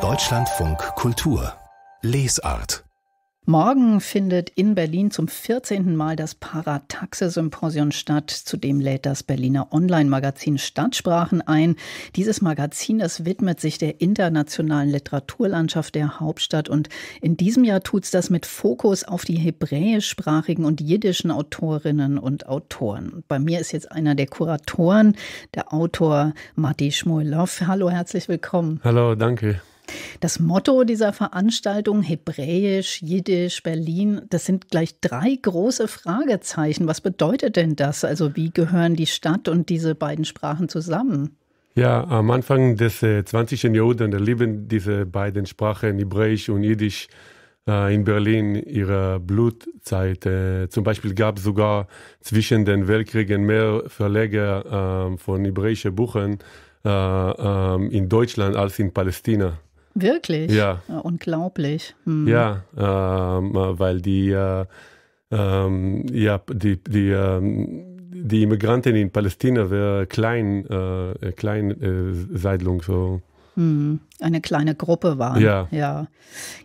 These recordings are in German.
Deutschlandfunk Kultur Lesart Morgen findet in Berlin zum 14. Mal das Parataxe-Symposion statt. Zudem lädt das Berliner Online-Magazin Stadtsprachen ein. Dieses Magazin, das widmet sich der internationalen Literaturlandschaft der Hauptstadt. Und in diesem Jahr tut es das mit Fokus auf die hebräischsprachigen und jiddischen Autorinnen und Autoren. bei mir ist jetzt einer der Kuratoren, der Autor Matti Schmuelow. Hallo, herzlich willkommen. Hallo, danke. Das Motto dieser Veranstaltung, Hebräisch, Jiddisch, Berlin, das sind gleich drei große Fragezeichen. Was bedeutet denn das? Also wie gehören die Stadt und diese beiden Sprachen zusammen? Ja, am Anfang des äh, 20. Jahrhunderts erleben diese beiden Sprachen, Hebräisch und Jiddisch, äh, in Berlin ihre Blutzeit. Äh, zum Beispiel gab es sogar zwischen den Weltkriegen mehr Verleger ähm, von hebräischen Büchern äh, ähm, in Deutschland als in Palästina. Wirklich? Ja. Ah, unglaublich. Hm. Ja, ähm, weil die, äh, ähm, ja, die, die, ähm, die Immigranten in Palästina waren klein, äh, klein äh, Seidlung so. Hm, eine kleine Gruppe waren. Ja. ja.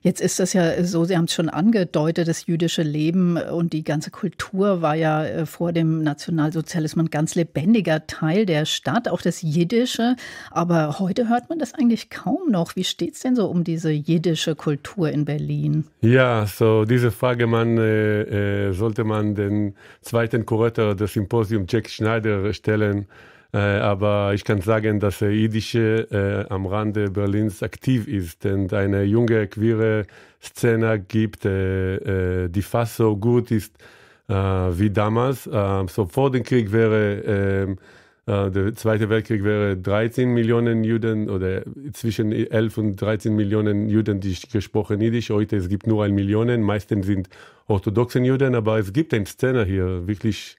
Jetzt ist das ja so, Sie haben es schon angedeutet, das jüdische Leben und die ganze Kultur war ja äh, vor dem Nationalsozialismus ein ganz lebendiger Teil der Stadt, auch das Jiddische. Aber heute hört man das eigentlich kaum noch. Wie steht es denn so um diese jiddische Kultur in Berlin? Ja, so diese Frage man, äh, äh sollte man den zweiten Kurator des Symposiums, Jack Schneider, stellen äh, aber ich kann sagen, dass der Jiddische äh, am Rande Berlins aktiv ist und eine junge queere Szene gibt, äh, die fast so gut ist wie damals. Ähm, so vor dem Krieg wäre ähm, der Zweite Weltkrieg wäre 13 Millionen Juden oder zwischen 11 und 13 Millionen Juden, die gesprochen Jiddisch. Heute es gibt nur ein Millionen, meistens sind orthodoxe Juden, aber es gibt eine Szene hier, wirklich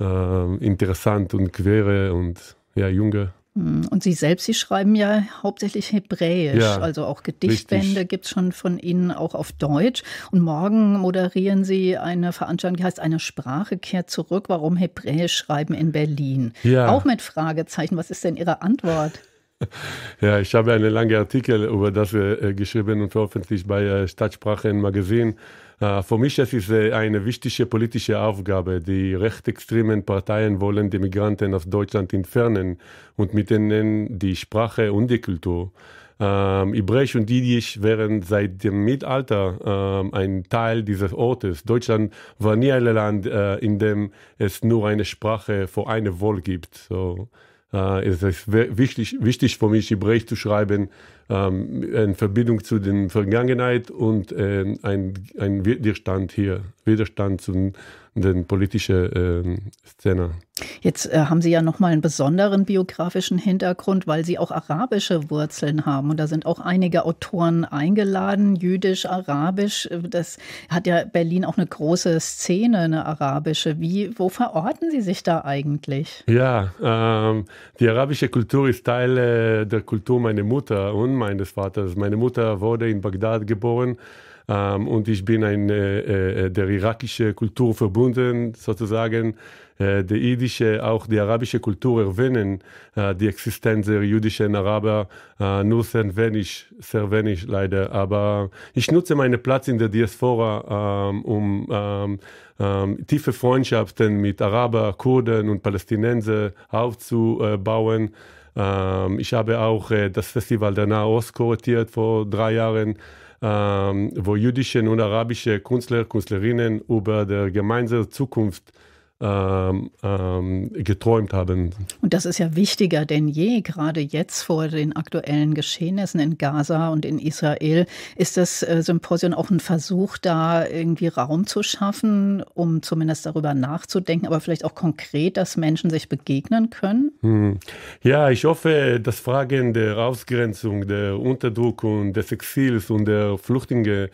äh, interessant und quere und ja, junge. Hm, und Sie selbst, Sie schreiben ja hauptsächlich Hebräisch, ja, also auch Gedichtbände gibt es schon von Ihnen auch auf Deutsch. Und morgen moderieren Sie eine Veranstaltung, die heißt Eine Sprache kehrt zurück, warum Hebräisch schreiben in Berlin. Ja. Auch mit Fragezeichen, was ist denn Ihre Antwort? Ja, ich habe einen langen Artikel über das äh, geschrieben und veröffentlicht bei äh, Stadtsprachen Magazin. Äh, für mich ist es äh, eine wichtige politische Aufgabe. Die rechtsextremen Parteien wollen die Migranten aus Deutschland entfernen und mit ihnen die Sprache und die Kultur. Ähm, Hebräisch und Jiddisch wären seit dem Mittelalter ähm, ein Teil dieses Ortes. Deutschland war nie ein Land, äh, in dem es nur eine Sprache für eine Wohl gibt. So. Äh, es ist wichtig, wichtig für mich, Hebräisch zu schreiben, ähm, in Verbindung zu der Vergangenheit und äh, ein, ein Widerstand hier, Widerstand zu den politischen äh, Szenen. Jetzt äh, haben Sie ja nochmal einen besonderen biografischen Hintergrund, weil Sie auch arabische Wurzeln haben. Und da sind auch einige Autoren eingeladen, jüdisch, arabisch. Äh, das hat ja Berlin auch eine große Szene, eine arabische. Wie, wo verorten Sie sich da eigentlich? Ja, ähm, die arabische Kultur ist Teil äh, der Kultur meiner Mutter und meines Vaters. Meine Mutter wurde in Bagdad geboren ähm, und ich bin ein, äh, äh, der irakische Kultur verbunden, sozusagen äh, die jüdische, auch die arabische Kultur erwähnen, äh, die Existenz der jüdischen Araber, äh, nur sehr wenig, sehr wenig leider. Aber ich nutze meinen Platz in der Diaspora, ähm, um ähm, ähm, tiefe Freundschaften mit Araber, Kurden und Palästinenser aufzubauen. Ähm, ich habe auch äh, das Festival der Nahost kuratiert vor drei Jahren ähm, wo jüdische und arabische Künstler, Künstlerinnen über die gemeinsame Zukunft ähm, ähm, geträumt haben. Und das ist ja wichtiger denn je, gerade jetzt vor den aktuellen Geschehnissen in Gaza und in Israel, ist das äh, Symposium auch ein Versuch, da irgendwie Raum zu schaffen, um zumindest darüber nachzudenken, aber vielleicht auch konkret, dass Menschen sich begegnen können? Hm. Ja, ich hoffe, dass Fragen der Ausgrenzung, der Unterdrückung, des Exils und der Flüchtlinge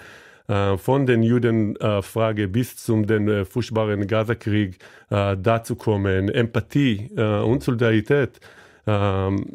äh, von den Judenfrage äh, bis zum den äh, furchtbaren Gazakrieg dazu kommen, Empathie und Solidarität, ähm,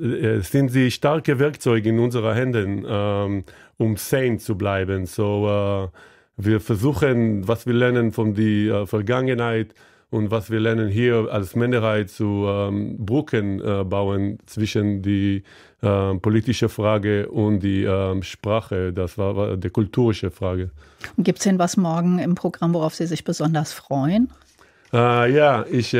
sind sie starke Werkzeuge in unseren Händen, ähm, um sane zu bleiben. So, wir versuchen, was wir lernen von der Vergangenheit, und was wir lernen hier als Minderheit zu ähm, Brücken äh, bauen zwischen die äh, politische Frage und die äh, Sprache, das war, war die kulturische Frage. Und gibt es denn was morgen im Programm, worauf Sie sich besonders freuen? Äh, ja, ich, äh,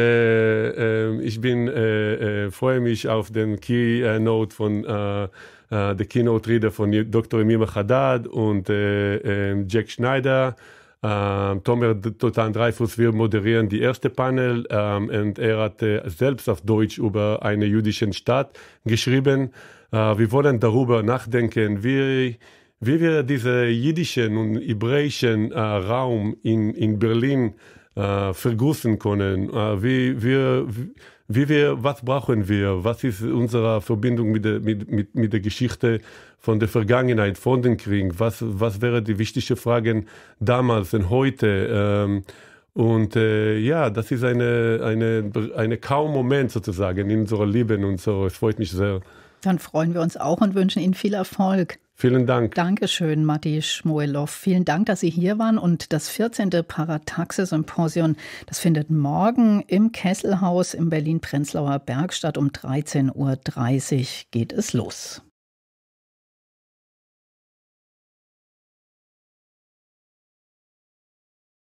äh, ich bin, äh, freue mich auf den Keynote von der Keynote-Reader von Dr. Emir Haddad und Jack Schneider. Ähm, Tomer Totan Dreifuss, wir moderieren die erste Panel ähm, und er hat äh, selbst auf Deutsch über eine jüdische Stadt geschrieben. Äh, wir wollen darüber nachdenken, wie, wie wir diesen jüdischen und hebräischen äh, Raum in, in Berlin äh, vergrößern können, äh, wie wir wie wir, was brauchen wir, was ist unsere Verbindung mit der, mit, mit, mit der Geschichte von der Vergangenheit, von dem Krieg, was, was wären die wichtigsten Fragen damals und heute. Ähm, und äh, ja, das ist ein eine, eine kaum Moment sozusagen in unserem Leben und so, es freut mich sehr. Dann freuen wir uns auch und wünschen Ihnen viel Erfolg. Vielen Dank. Dankeschön, Matti Schmoelow. Vielen Dank, dass Sie hier waren. Und das 14. Parataxe-Symposion, das findet morgen im Kesselhaus im Berlin-Prenzlauer Berg statt. Um 13.30 Uhr geht es los.